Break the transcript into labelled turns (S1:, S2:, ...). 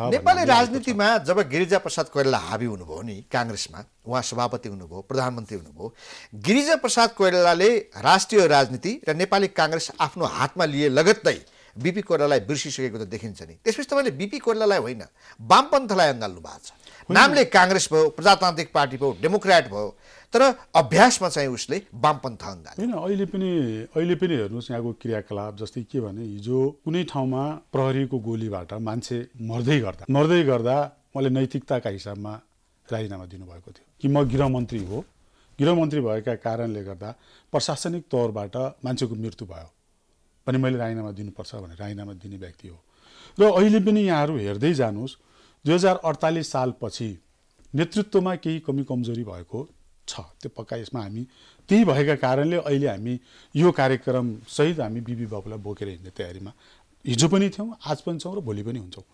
S1: नेपाली राजनीतिमा जब गिरिजा प्रसाद कोइराला हाबी हुनुभयो नि काङ्ग्रेसमा उहाँ सभापति हुनुभयो प्रधानमन्त्री हुनुभयो गिरिजा प्रसाद कोइरालाले राष्ट्रिय राजनीति र नेपाली काङ्ग्रेस आफ्नो हातमा लिए लगत्तै बिपी कोइरालालाई बिर्सिसकेको त देखिन्छ नि त्यसपछि तपाईँले बिपी कोइरालालाई होइन वामपन्थलाई अँगाल्नु भएको छ नामले काङ्ग्रेस भयो प्रजातान्त्रिक पार्टी भयो डेमोक्राट भयो
S2: तर अभ्यासमा चाहिँ उसले वामपन्थ अङ्गा होइन अहिले पनि अहिले पनि हेर्नुहोस् यहाँको क्रियाकलाप जस्तै के भने हिजो कुनै ठाउँमा प्रहरीको गोलीबाट मान्छे मर्दै गर्दा मर्दै गर्दा उहाँले नैतिकताका हिसाबमा राजीनामा दिनुभएको थियो कि म गृहमन्त्री हो गृहमन्त्री भएका कारणले गर्दा प्रशासनिक तौरबाट मान्छेको मृत्यु भयो भने मैले राजीनामा दिनुपर्छ भनेर राजीनामा दिने व्यक्ति हो र अहिले पनि यहाँहरू हेर्दै जानुहोस् दुई हजार अडतालिस सालपछि नेतृत्वमा केही कमी कमजोरी भएको छ त्यो पक्का यसमा हामी त्यही भएका कारणले अहिले हामी यो कार्यक्रमसहित हामी बिबी बाबुलाई बोकेर हिँड्ने तयारीमा हिजो पनि थियौँ आज पनि छौँ र भोलि पनि हुन्छौँ